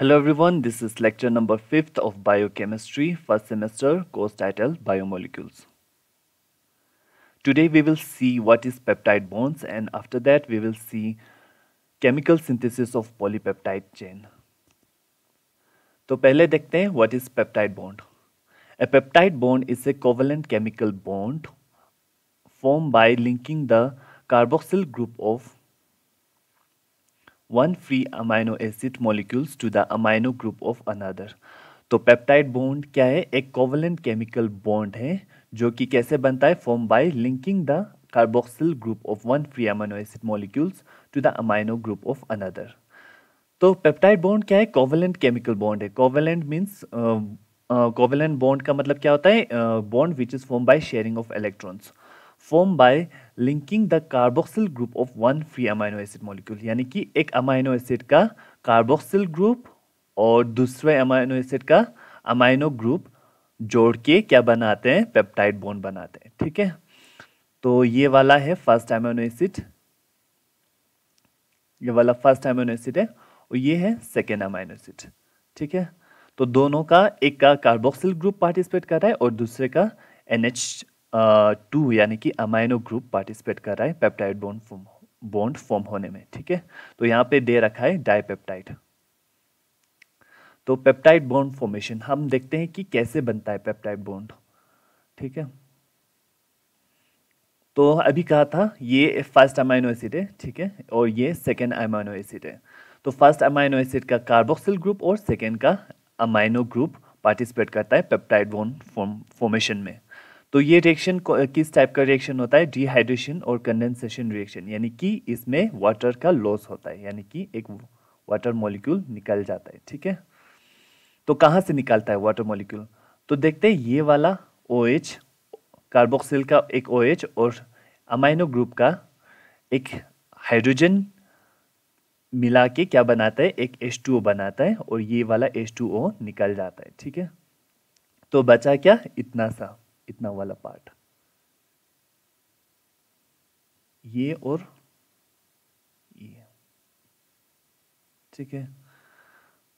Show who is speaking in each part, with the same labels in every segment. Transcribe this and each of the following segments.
Speaker 1: Hello everyone, this is lecture number 5th of Biochemistry, first semester, course title Biomolecules. Today we will see what is peptide bonds and after that we will see chemical synthesis of polypeptide chain. first let's see what is peptide bond. A peptide bond is a covalent chemical bond formed by linking the carboxyl group of one free amino acid molecules to the amino group of another तो peptide bond क्या है एक covalent chemical bond है जो कि कैसे बनता है form by linking the carboxyl group of one free amino acid molecules to the amino group of another तो पेप्टाइड बॉन्ड क्या है कोवलेंट केमिकल बॉन्ड है कोवलेंट मीन्स कोवलेंट बॉन्ड का मतलब क्या होता है bond which is form by sharing of electrons form by linking the carboxyl group of one free amino acid molecule यानी कि एक अमाइनो एसिड का कार्बोक्सिल ग्रुप और दूसरे अमाइनो एसिड का अमाइनो ग्रुप जोड़ के क्या बनाते हैं पेप्टाइड बोन बनाते हैं ठीक है तो ये वाला है फर्स्ट अमाइनो एसिड ये वाला फर्स्ट अमाइनो एसिड है और ये है सेकेंड अमाइनो एसिड ठीक है तो दोनों का एक का कार्बोक्सिल ग्रुप पार्टिसिपेट कर रहा है और दूसरे का एन एच टू यानी कि अमाइनो ग्रुप पार्टिसिपेट कर रहा है peptide bond form bond form होने में ठीक है तो यहाँ पे दे रखा है डाइपेप्टाइड तो पेप्टाइड बॉन्ड फॉर्मेशन हम देखते हैं कि कैसे बनता है पेप्टाइड बॉन्ड ठीक है तो अभी कहा था ये फर्स्ट अमाइनो एसिड है ठीक है और ये सेकेंड अमाइनो एसिड है तो फर्स्ट अमाइनो एसिड का कार्बोक्सिल ग्रुप और सेकेंड का अमाइनो ग्रुप पार्टिसिपेट करता है पेप्टाइड बॉन्ड फॉर्मेशन में तो ये रिएक्शन किस टाइप का रिएक्शन होता है डिहाइड्रेशन और कंडेंसेशन रिएक्शन यानी कि इसमें वाटर का लॉस होता है यानी कि एक वाटर मॉलिक्यूल निकल जाता है ठीक है तो कहाँ से निकलता है वाटर मॉलिक्यूल तो देखते हैं ये वाला ओ OH, कार्बोक्सिल का एक ओ OH और अमाइनो ग्रुप का एक हाइड्रोजन मिला के क्या बनाता है एक ओ बनाता है और ये वाला ओ निकल जाता है ठीक है तो बचा क्या इतना सा इतना वाला पार्ट ये और ये ठीक है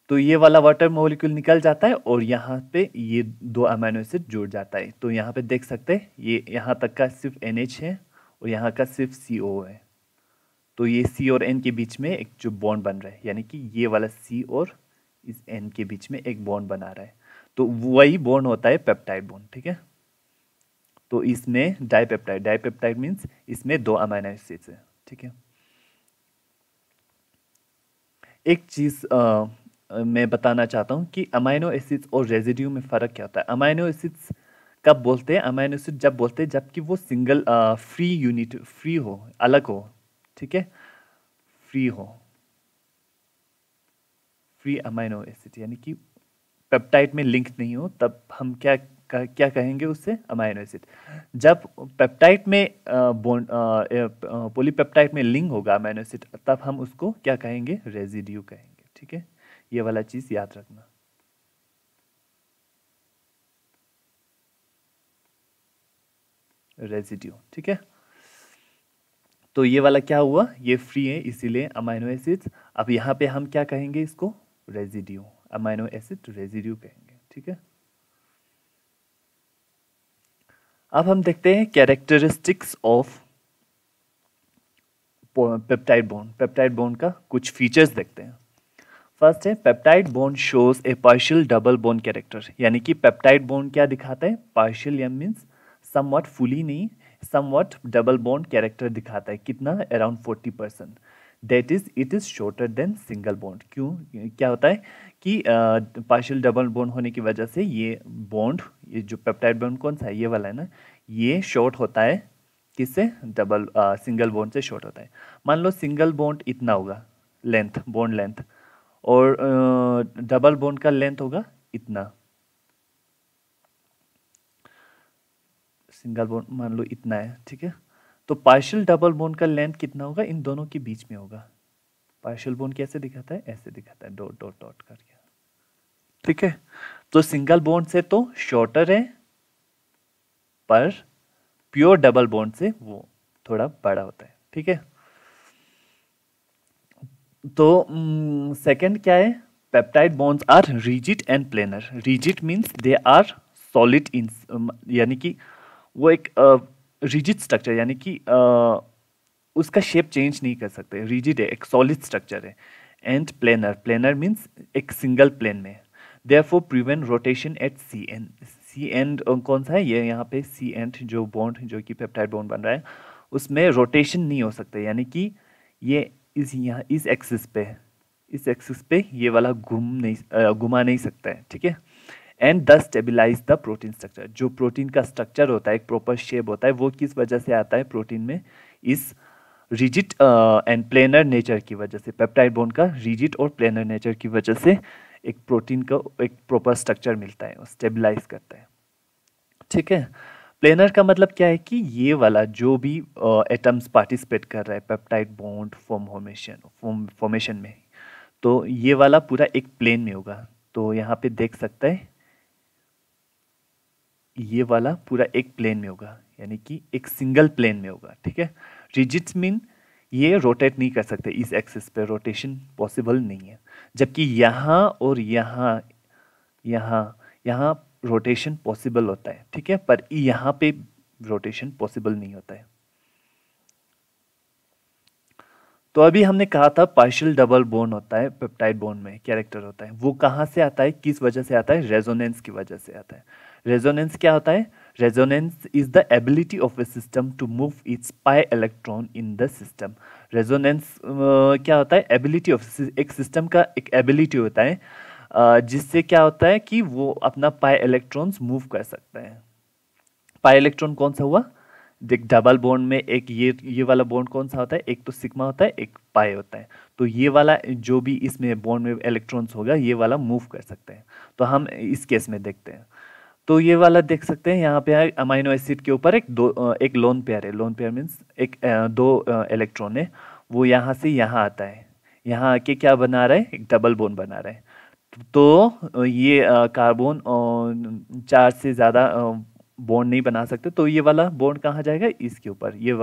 Speaker 1: तो ये वाला वाटर मोलिक्यूल निकल जाता है और यहाँ पे ये दो अमाइनो एसिड जुड़ जाता है तो यहाँ पे देख सकते हैं ये यहाँ तक का सिर्फ एन है और यहाँ का सिर्फ सी है तो ये सी और एन के बीच में एक जो बॉन्ड बन रहा है यानी कि ये वाला सी और इस एन के बीच में एक बॉन्ड बना रहा है तो वही बॉन्ड होता है पेप्टाइड बॉन्ड ठीक है तो इसमें डाइपेप्टाइड डाइपेप्टाइड मीन्स इसमें दो अमाइनो एसिड्स है ठीक है एक चीज़ मैं बताना चाहता हूँ कि अमाइनो एसिड्स और रेजिड्यू में फ़र्क क्या होता है अमाइनो एसिड्स कब बोलते हैं अमाइनो एसिड जब बोलते हैं जबकि वो सिंगल आ, फ्री यूनिट फ्री हो अलग हो ठीक है फ्री हो फ्री अमाइनो एसिड यानी कि पेप्टाइड में लिंक नहीं हो तब हम क्या क्या कहेंगे उससे अमाइनो एसिड जब पेप्टाइड में बोन पोलीपेप्टाइड में लिंक होगा अमाइनो एसिड तब हम उसको क्या कहेंगे रेजिड्यू कहेंगे ठीक है ये वाला चीज़ याद रखना रेजिड्यू ठीक है तो ये वाला क्या हुआ ये फ्री है इसीलिए अमाइनो एसिड अब यहाँ पे हम क्या कहेंगे इसको रेजिड्यू अमाइनो एसिड रेजिड्यू कहेंगे ठीक है अब हम देखते हैं characteristics of peptide bond peptide bond का कुछ फीचर्स देखते हैं फर्स्ट है peptide bond shows a partial double bond character यानी कि पेप्टाइड बोन क्या दिखाता है पार्शियल या मीन्स समवट फुली नहीं समवट डबल बोन कैरेक्टर दिखाता है कितना around forty percent that is it is shorter than single bond क्यों क्या होता है कि पार्शियल डबल बॉन्ड होने की वजह से ये बॉन्ड ये जो पेप्टाइड बॉन्ड कौन सा है ये वाला है ना ये शॉर्ट होता है किससे डबल सिंगल बॉन्ड से शॉर्ट होता है मान लो सिंगल बॉन्ड इतना होगा लेंथ बॉन्ड लेंथ और डबल बॉन्ड का लेंथ होगा इतना सिंगल बॉन्ड मान लो इतना है ठीक है तो पार्शियल डबल बॉन्ड का लेंथ कितना होगा इन दोनों के बीच में होगा पार्शियल बोन कैसे दिखाता है ऐसे दिखाता है डॉट डॉट डॉट करके ठीक है तो सिंगल बॉन्ड से तो शॉर्टर है पर प्योर डबल बॉन्ड से वो थोड़ा बड़ा होता है ठीक है तो सेकंड हम्म, क्या है peptide bonds are rigid and planar rigid means they are solid in यानी कि वो एक रिजिड स्ट्रक्चर यानी कि उसका शेप चेंज नहीं कर सकते रिजिड है एक सॉलिड स्ट्रक्चर है एंड प्लेनर प्लेनर मींस एक सिंगल प्लेन में therefore prevent rotation at C N C and कौन सा है ये यहाँ पे सी एंड जो बॉन्ड जो कि पेप्टाइड बॉन्ड बन रहा है उसमें रोटेशन नहीं हो सकता यानी कि ये इस यहाँ इस एक्सिस पे इस एक्सिस पे ये वाला घूम नहीं घुमा नहीं सकता है ठीक है and the stabilize the protein structure जो प्रोटीन का स्ट्रक्चर होता है एक प्रॉपर शेप होता है वो किस वजह से आता है प्रोटीन में इस रिजिट एंड प्लेनर नेचर की वजह से पेप्टाइड बोन का रिजिट और प्लेनर नेचर की वजह से एक प्रोटीन का एक प्रॉपर स्ट्रक्चर मिलता है स्टेबलाइज करता है ठीक है प्लेनर का मतलब क्या है कि ये वाला जो भी एटम्स पार्टिसिपेट कर रहा है peptide bond formation form formation में तो ये वाला पूरा एक प्लेन में होगा तो यहाँ पे देख सकता है ये वाला पूरा एक प्लेन में होगा यानी कि एक सिंगल प्लेन में होगा ठीक है रिजिट्स मीन ये रोटेट नहीं कर सकते इस एक्सिस पे रोटेशन पॉसिबल नहीं है जबकि यहाँ और यहाँ यहाँ यहाँ रोटेशन पॉसिबल होता है ठीक है पर यहाँ पे रोटेशन पॉसिबल नहीं होता है तो अभी हमने कहा था पार्शियल डबल बोन होता है पेप्टाइड बोन में कैरेक्टर होता है वो कहाँ से आता है किस वजह से आता है रेजोनेंस की वजह से आता है रेजोनेंस क्या होता है Resonance is the ability of a system to move its pi electron in the system. Resonance uh, क्या होता है एबिलिटी ऑफ एक सिस्टम का एक एबिलिटी होता है uh, जिससे क्या होता है कि वो अपना पाए इलेक्ट्रॉन्स मूव कर सकते हैं पाए इलेक्ट्रॉन कौन सा हुआ देख डबल बॉन्ड में एक ये ये वाला बॉन्ड कौन सा होता है एक तो सिग्मा होता है एक पाई होता है तो ये वाला जो भी इसमें बॉन्ड में इलेक्ट्रॉन्स होगा ये वाला मूव कर सकते हैं तो हम इस केस में देखते हैं तो ये वाला देख सकते हैं यहाँ पे है अमाइनो एसिड के ऊपर एक दो एक लोन पेयर है लोन पेयर मीन्स एक दो इलेक्ट्रॉन है वो यहाँ से यहाँ आता है यहाँ आके क्या बना रहा है एक डबल बोन बना रहा है तो ये कार्बन चार से ज़्यादा बोन नहीं बना सकते तो ये वाला बोन कहाँ जाएगा इसके ऊपर ये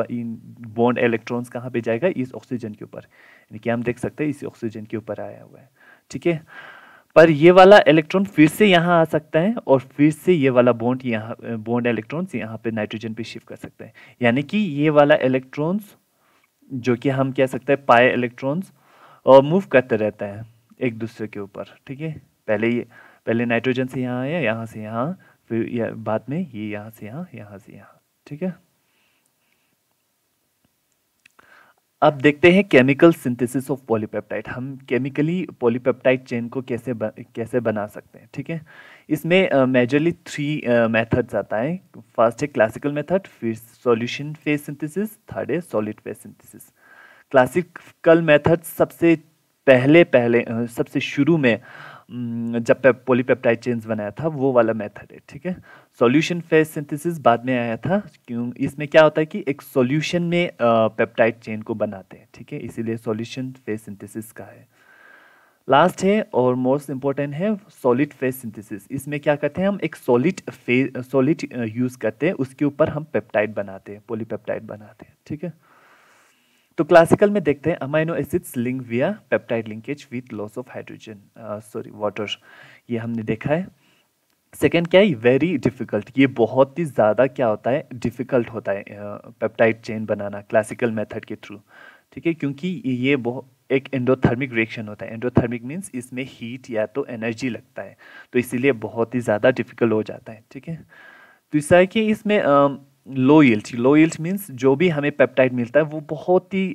Speaker 1: बॉन्ड इलेक्ट्रॉन्स कहाँ पे जाएगा इस ऑक्सीजन के ऊपर यानी कि हम देख सकते हैं इस ऑक्सीजन के ऊपर आया हुआ है ठीक है पर ये वाला इलेक्ट्रॉन फिर से यहाँ आ सकता है और फिर से ये वाला बॉन्ड यहाँ बॉन्ड इलेक्ट्रॉन्स यहाँ पे नाइट्रोजन पे शिफ्ट कर सकते हैं यानी कि ये वाला इलेक्ट्रॉन्स जो कि हम कह सकते हैं पाए इलेक्ट्रॉन्स और मूव करते रहते हैं एक दूसरे के ऊपर ठीक है पहले ये पहले नाइट्रोजन से यहाँ आया यहाँ से यहाँ फिर या, बाद में ये यहाँ से यहाँ यहाँ से यहाँ ठीक है अब देखते हैं केमिकल सिंथेसिस ऑफ पॉलीपेप्टाइड हम केमिकली पॉलीपेप्टाइड चेन को कैसे ब, कैसे बना सकते हैं ठीक है इसमें मेजरली थ्री मेथड्स आता है फर्स्ट है क्लासिकल मेथड फिर सॉल्यूशन फेस सिंथेसिस थर्ड है solid phase synthesis classical method सबसे पहले पहले सबसे शुरू में हम्म, जब पे पोलीपेप्टाइड चेन्स बनाया था वो वाला मेथड है ठीक है सॉल्यूशन फेज सिंथेसिस बाद में आया था क्यों इसमें क्या होता है कि एक सॉल्यूशन में पेप्टाइड चेन को बनाते हैं ठीक है इसीलिए सॉल्यूशन फेज सिंथेसिस का है लास्ट है और मोस्ट इंपॉर्टेंट है सॉलिड फेज सिंथेसिस इसमें क्या करते हैं हम एक सॉलिड फेज सॉलिड यूज़ करते हैं उसके ऊपर हम पेप्टाइड बनाते हैं पोलीपेप्टाइड बनाते हैं ठीक है तो क्लासिकल में देखते हैं amino acids link via peptide linkage with loss of hydrogen sorry water ये हमने देखा है सेकेंड क्या है वेरी डिफ़िकल्ट ये बहुत ही ज़्यादा क्या होता है डिफ़िकल्ट होता है पेप्टाइड uh, चेन बनाना क्लासिकल मेथड के थ्रू ठीक है क्योंकि ये बहुत एक एंडोथर्मिक रिएक्शन होता है एंडोथर्मिक मीन्स इसमें हीट या तो एनर्जी लगता है तो इसीलिए बहुत ही ज़्यादा डिफ़िकल्ट हो जाता है ठीक है तो है कि इसमें um, लो यल्ट लो यल्ट मीन्स जो भी हमें पेप्टाइड मिलता है वो बहुत ही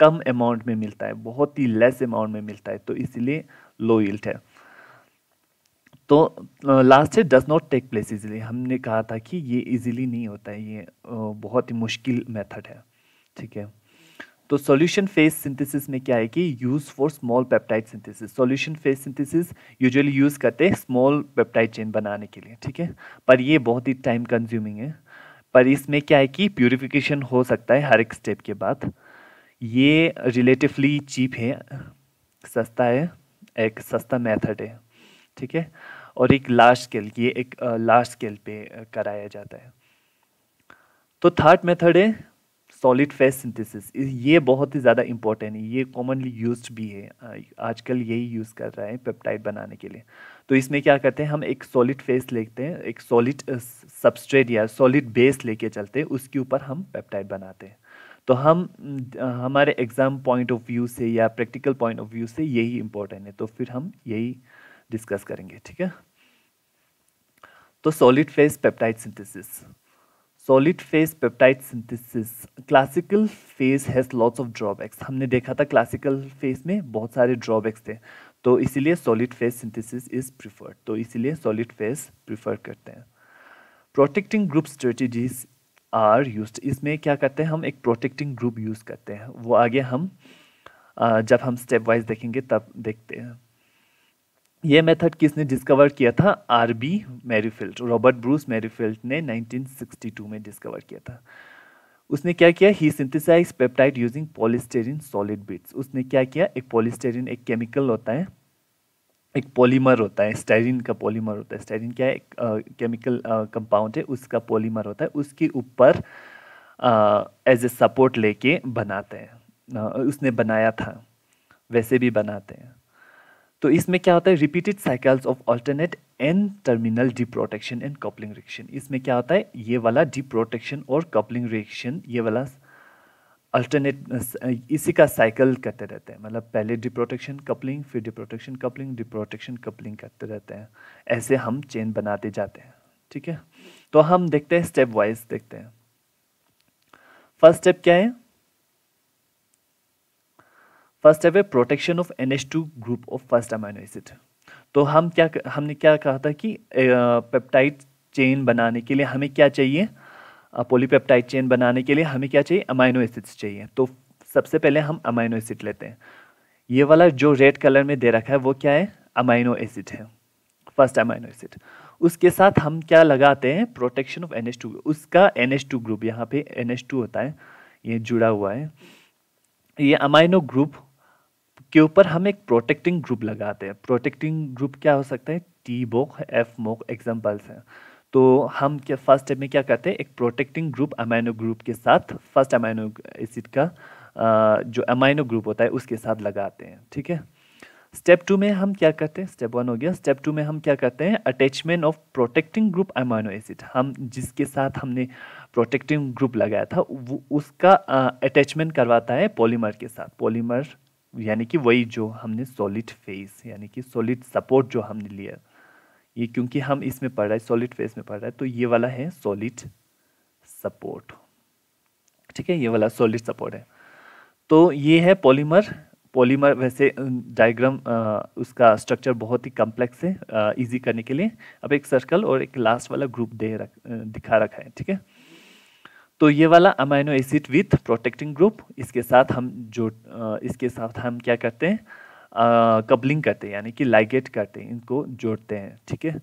Speaker 1: कम अमाउंट में मिलता है बहुत ही लेस अमाउंट में मिलता है तो इसीलिए लो यल्ट है तो लास्ट है does not take place easily हमने कहा था कि ये इजीली नहीं होता है ये बहुत ही मुश्किल मेथड है ठीक है तो सॉल्यूशन फेज सिंथेसिस में क्या है कि use for small peptide synthesis solution phase synthesis usually use करते हैं स्मॉल पेप्टाइड चेन बनाने के लिए ठीक है पर ये बहुत ही टाइम कंज्यूमिंग है पर इसमें क्या है कि प्योरीफिकेशन हो सकता है हर एक स्टेप के बाद ये रिलेटिवली चीप है सस्ता है एक सस्ता मेथड है ठीक है और एक लार्ज स्केल ये एक लार्ज स्केल पे कराया जाता है तो थर्ड मेथड है सॉलिड फेस सिंथेसिस ये बहुत ही ज़्यादा इंपॉर्टेंट है ये कॉमनली यूज भी है आजकल यही यूज़ कर रहा है पेप्टाइड बनाने के लिए तो इसमें क्या करते हैं हम एक सॉलिड फेस लेते हैं एक सॉलिड सबस्ट्रेट या सॉलिड बेस लेके चलते हैं उसके ऊपर हम पेप्टाइड बनाते हैं तो हम हमारे एग्ज़ाम पॉइंट ऑफ व्यू से या प्रैक्टिकल पॉइंट ऑफ व्यू से यही इम्पोर्टेंट है तो फिर हम यही डिस्कस करेंगे ठीक है तो solid phase peptide synthesis solid phase peptide synthesis classical phase has lots of drawbacks हमने देखा था क्लासिकल फेज में बहुत सारे ड्रॉबैक्स थे तो इसीलिए solid phase synthesis is preferred तो इसीलिए सॉलिड फेज प्रिफर करते हैं protecting group strategies are use इसमें क्या करते हैं हम एक प्रोटेक्टिंग ग्रुप यूज़ करते हैं वो आगे हम जब हम स्टेप वाइज देखेंगे तब देखते हैं यह मेथड किसने डिस्कवर किया था R B Merrifield Robert Bruce Merrifield ने 1962 में डिस्कवर किया था उसने क्या किया he synthesize peptide using polystyrene solid beads उसने क्या किया एक पॉलिस्टेरिन एक केमिकल होता है एक पॉलीमर होता है स्टेरिन का पॉलीमर होता है स्टेरिन क्या है एक केमिकल कंपाउंड है उसका पॉलीमर होता है उसके ऊपर एज ए सपोर्ट लेके बनाते हैं उसने बनाया था वैसे भी बनाते हैं तो इसमें क्या होता है repeated cycles of alternate N terminal deprotection and coupling reaction इसमें क्या होता है ये वाला डी प्रोटेक्शन और कपलिंग रिएक्शन ये वाला अल्टरनेट इसी का साइकिल करते रहते हैं मतलब पहले डिप्रोटेक्शन कपलिंग फिर डिप्रोटेक्शन कपलिंग डिप्रोटेक्शन कपलिंग करते रहते हैं ऐसे हम चेन बनाते जाते हैं ठीक है तो हम देखते हैं स्टेप वाइज देखते हैं फर्स्ट स्टेप क्या है फर्स्ट है protection of N group of first amino acid तो हम क्या हमने क्या कहा था कि पेप्टाइड चेन बनाने के लिए हमें क्या चाहिए पोलीपेप्टाइड चेन बनाने के लिए हमें क्या चाहिए अमाइनो एसिड्स चाहिए तो सबसे पहले हम अमाइनो एसिड लेते हैं ये वाला जो रेड कलर में दे रखा है वो क्या है अमाइनो एसिड है फर्स्ट अमाइनो एसिड उसके साथ हम क्या लगाते हैं प्रोटेक्शन ऑफ एन उसका एन ग्रुप यहाँ पे एन होता है ये जुड़ा हुआ है ये अमाइनो ग्रुप उसके ऊपर हम एक प्रोटेक्टिंग ग्रुप लगाते हैं प्रोटेक्टिंग ग्रुप क्या हो सकता है T Boc Fmoc examples हैं तो हम क्या फर्स्ट स्टेप में क्या करते हैं एक प्रोटेक्टिंग ग्रुप अमाइनो ग्रुप के साथ फर्स्ट अमाइनो एसिड का जो अमाइनो ग्रुप होता है उसके साथ लगाते हैं ठीक है स्टेप टू में हम क्या करते हैं स्टेप वन हो गया स्टेप टू में हम क्या करते हैं attachment of protecting group amino acid हम जिसके साथ हमने प्रोटेक्टिंग ग्रुप लगाया था वो उसका अटैचमेंट करवाता है पॉलीमर के साथ पॉलीमर यानी कि वही जो हमने सॉलिड फेस यानी कि सॉलिड सपोर्ट जो हमने लिया ये क्योंकि हम इसमें पढ़ रहे हैं सॉलिड फेस में पढ़ रहे हैं तो ये वाला है सॉलिड सपोर्ट ठीक है ये वाला सॉलिड सपोर्ट है तो ये है पॉलीमर पॉलीमर वैसे डायग्राम उसका स्ट्रक्चर बहुत ही कॉम्प्लेक्स है इजी करने के लिए अब एक सर्कल और एक लास्ट वाला ग्रुप दे रख दिखा रखा है ठीक है तो ये वाला amino acid with protecting group इसके साथ हम जो इसके साथ हम क्या करते हैं आ, कबलिंग करते हैं यानी कि लाइगेट करते हैं इनको जोड़ते हैं ठीक है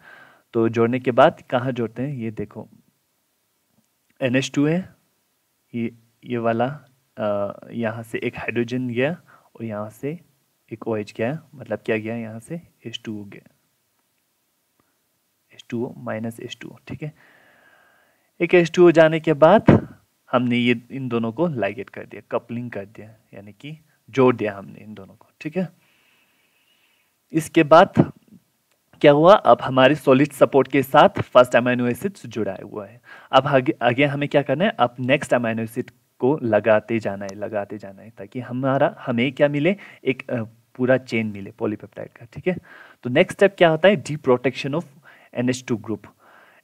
Speaker 1: तो जोड़ने के बाद कहाँ जोड़ते हैं ये देखो एन एच टू है ये ये वाला यहाँ से एक हाइड्रोजन गया और यहाँ से एक ओ एच गया मतलब क्या गया यहाँ से एच टू गया H two minus H two ठीक है एक एच टू जाने के बाद हमने ये इन दोनों को लाइगेट कर दिया कपलिंग कर दिया यानी कि जोड़ दिया हमने इन दोनों को ठीक है इसके बाद क्या हुआ अब हमारे सॉलिड सपोर्ट के साथ फर्स्ट अमाइनो एसिड जुड़ा हुआ है अब आगे आगे हमें क्या करना है अब नेक्स्ट अमाइनो एसिड को लगाते जाना है लगाते जाना है ताकि हमारा हमें क्या मिले एक पूरा चेन मिले पॉलीपेप्टाइड का ठीक है तो नेक्स्ट स्टेप क्या होता है deprotection of N group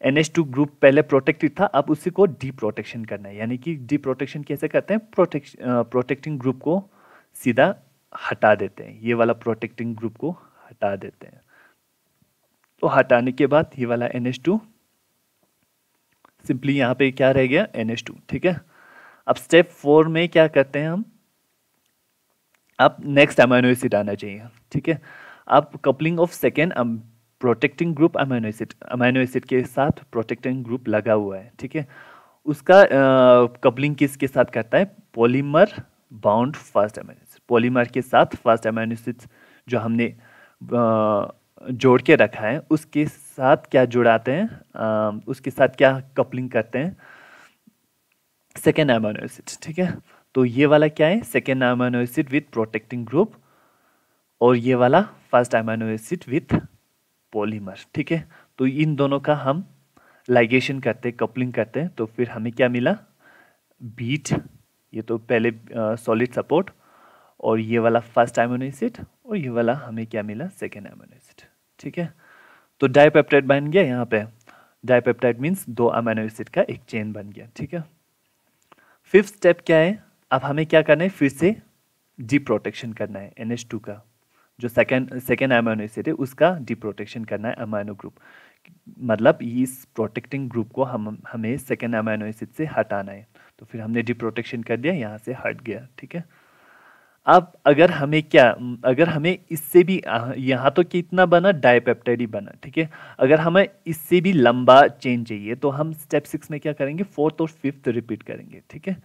Speaker 1: N H two group पहले प्रोटेक्टेड था अब उसी को डी प्रोटेक्शन करना है यानी कि डी प्रोटेक्शन कैसे करते हैं प्रोटेक्श प्रोटेक्टिंग ग्रुप को सीधा हटा देते हैं ये वाला प्रोटेक्टिंग ग्रुप को हटा देते हैं तो हटाने के बाद ये वाला एन एच टू सिंपली यहाँ पे क्या रह गया एन एच टू ठीक है अब स्टेप फोर में क्या करते हैं हम अब नेक्स्ट अमाइनो एसिड आना चाहिए ठीक है अब coupling of second protecting group amino acid amino acid के साथ प्रोटेक्टिंग ग्रुप लगा हुआ है ठीक है उसका कपलिंग किसके साथ करता है polymer bound first amino acid polymer के साथ फर्स्ट अमाइनो एसिड जो हमने जोड़ के रखा है उसके साथ क्या जुड़ाते हैं उसके साथ क्या कपलिंग करते हैं सेकेंड अमाइनो एसिड ठीक है तो ये वाला क्या है second amino acid with protecting group और ये वाला first amino acid with polymer ठीक है तो इन दोनों का हम लाइगेशन करते हैं कपलिंग करते हैं तो फिर हमें क्या मिला बीट ये तो पहले सॉलिड सपोर्ट और ये वाला फर्स्ट एमिनो एसिड और ये वाला हमें क्या मिला सेकेंड एमिनो एसिड ठीक है तो डाइपेप्टाइड बन गया यहाँ पे डाइपेप्टाइड मीन्स दो अमीनो एसिड का एक चेन बन गया ठीक है फिफ्थ स्टेप क्या है अब हमें क्या करना है फिर से डी प्रोटेक्शन करना है एन का जो सेकेंड सेकेंड अमाइनो एसिड है उसका डिप्रोटेक्शन करना है अमाइनो ग्रुप मतलब इस प्रोटेक्टिंग ग्रुप को हम हमें सेकेंड अमाइनो एसिड से हटाना है तो फिर हमने डिप्रोटेक्शन कर दिया यहाँ से हट गया ठीक है अब अगर हमें क्या अगर हमें इससे भी यहाँ तो कितना बना डायपेप्टाइड ही बना ठीक है अगर हमें इससे भी लंबा चेंज चाहिए तो हम स्टेप सिक्स में क्या करेंगे फोर्थ और फिफ्थ रिपीट करेंगे ठीक है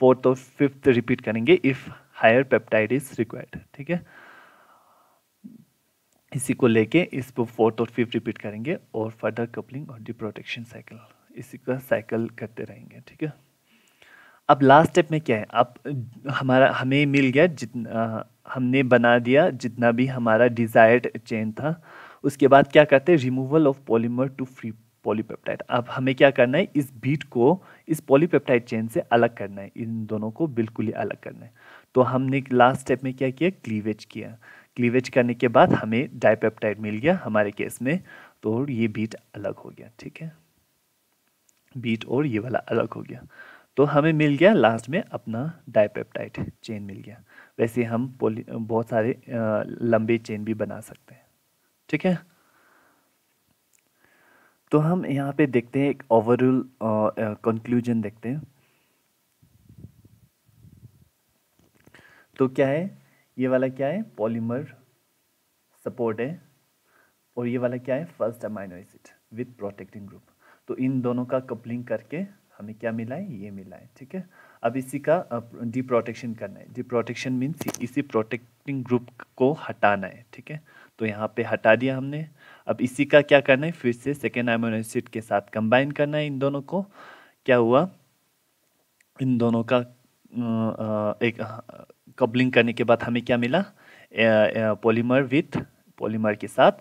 Speaker 1: फोर्थ और फिफ्थ रिपीट करेंगे if higher peptide is required ठीक है इसी को लेके इस पर फोर्थ और फिफ्थ रिपीट करेंगे और फर्दर कपलिंग और प्रोटेक्शन साइकिल इसी का साइकिल करते रहेंगे ठीक है अब लास्ट स्टेप में क्या है अब हमारा हमें मिल गया जितना हमने बना दिया जितना भी हमारा डिज़ायर्ड चेन था उसके बाद क्या करते हैं removal of polymer to free polypeptide अब हमें क्या करना है इस बीट को इस पॉलीपेप्टाइड चेन से अलग करना है इन दोनों को बिल्कुल ही अलग करना है तो हमने लास्ट स्टेप में क्या किया क्लीवेज किया क्लीवेज करने के बाद हमें डाइपेप्टाइड मिल गया हमारे केस में तो ये बीट अलग हो गया ठीक है बीट और ये वाला अलग हो गया तो हमें मिल गया लास्ट में अपना डाइपेप्टाइड चेन मिल गया वैसे हम पोली बहुत सारे लंबे चेन भी बना सकते हैं ठीक है तो हम यहाँ पे देखते हैं एक ओवरऑल कंक्लूजन देखते हैं तो क्या है ये वाला क्या है पॉलीमर सपोर्ट है और ये वाला क्या है first amino acid with protecting group तो इन दोनों का कपलिंग करके हमें क्या मिला है ये मिला है ठीक है अब इसी का डी प्रोटेक्शन करना है डी प्रोटेक्शन मीन्स इसी प्रोटेक्टिंग ग्रुप को हटाना है ठीक है तो यहाँ पे हटा दिया हमने अब इसी का क्या करना है फिर से सेकेंड अमाइनो एसिड के साथ कंबाइन करना है इन दोनों को क्या हुआ इन दोनों का एक कपलिंग करने के बाद हमें क्या मिला पॉलीमर विथ पॉलीमर के साथ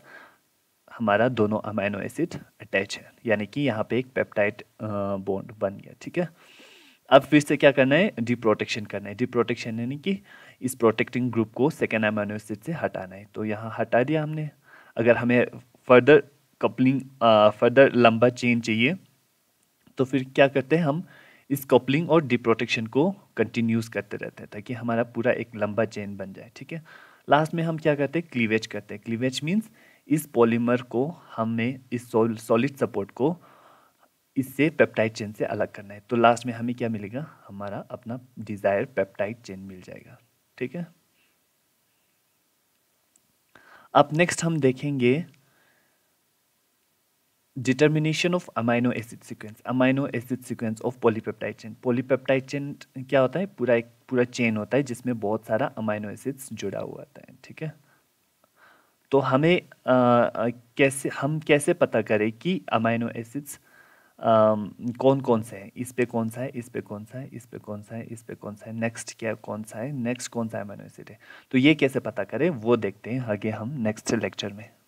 Speaker 1: हमारा दोनों अमाइनो एसिड अटैच है यानी कि यहाँ पे एक पेप्टाइड बॉन्ड बन गया ठीक है अब फिर से क्या करना है डी प्रोटेक्शन करना है डी प्रोटेक्शन यानी कि इस प्रोटेक्टिंग ग्रुप को सेकेंड अमाइनो एसिड से हटाना है तो यहाँ हटा दिया हमने अगर हमें फर्दर कपलिंग फर्दर लंबा चेन चाहिए तो फिर क्या करते हैं हम इस कपलिंग और डिप्रोटेक्शन को कंटिन्यूस करते रहते हैं ताकि हमारा पूरा एक लंबा चेन बन जाए ठीक है लास्ट में हम क्या करते हैं क्लीवेज करते हैं क्लीवेज मीन्स इस पॉलीमर को हमें इस सॉलिड सपोर्ट को इससे पेप्टाइड चेन से अलग करना है तो लास्ट में हमें क्या मिलेगा हमारा अपना डिज़ायर पेप्टाइड चेन मिल जाएगा ठीक है अब नेक्स्ट हम देखेंगे determination of amino acid sequence amino acid sequence of polypeptide chain polypeptide chain क्या होता है पूरा एक पूरा चेन होता है जिसमें बहुत सारा अमाइनो एसिड्स जुड़ा हुआ होता है ठीक है तो हमें आ, आ, कैसे हम कैसे पता करें कि अमाइनो एसिड्स कौन कौन सा है इस पे कौन सा है इस पे कौन सा है इस पे कौन सा है इस पे कौन सा है नेक्स्ट क्या कौन सा है नेक्स्ट कौन सा अमाइनो एसिड है तो ये कैसे पता करें वो देखते हैं आगे हम नेक्स्ट लेक्चर में